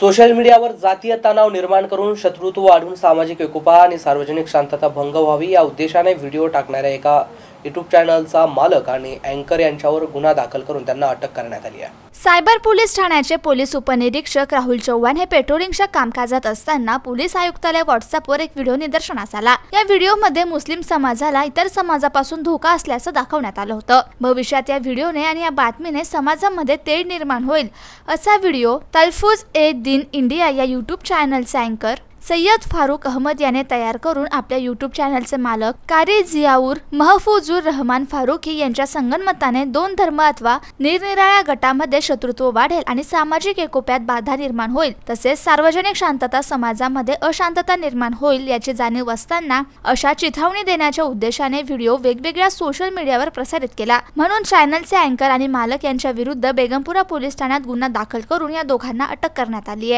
social मीडियावर जातीय तणाव निर्माण करून शत्रुत्व वाढून सामाजिक एकोपा आणि सार्वजनिक शांतता भंग व्हावी या उद्देशाने व्हिडिओ टाकणाऱ्या एका यूट्यूब चॅनलचा मालक आणि अँकर यांच्यावर गुन्हा दाखल करून त्यांना अटक करण्यात आली आहे सायबर पोलीस ठाण्याचे पोलीस उपनिरीक्षक राहुल चव्हाण हे पेट्रोलिंगच्या कामकाजात असताना पोलीस आयुक्तालय व्हॉट्सअपवर एक व्हिडिओ निदर्शनास आला या व्हिडिओमध्ये मुस्लिम समाजाला इतर समाजापासून धोका असल्याचं दाखवण्यात आलं होतं भविष्यात या व्हिडिओने आणि या बातमीने समाजामध्ये तेढ निर्माण होईल असा व्हिडिओ तल्फुज ए दिन इंडिया या युट्यूब चॅनलचा अँकर सय्यद फारूक अहमद याने तयार करून आपल्या युट्यूब चॅनलचे मालक कारी जियाऊर महफूजुर रहमान फारुखी यांच्या संगणमताने दोन धर्म अथवा निरनिराळ्या गटामध्ये शत्रुत्व वाढेल आणि सामाजिक एकोप्यात बाधा निर्माण होईल तसेच सार्वजनिक शांतता समाजामध्ये अशांतता निर्माण होईल याची जाणीव असताना अशा चिथावणी देण्याच्या उद्देशाने व्हिडिओ वेगवेगळ्या सोशल मीडियावर प्रसारित केला म्हणून चॅनलचे अँकर आणि मालक यांच्या विरुद्ध बेगमपुरा पोलीस ठाण्यात गुन्हा दाखल करून या दोघांना अटक करण्यात आली आहे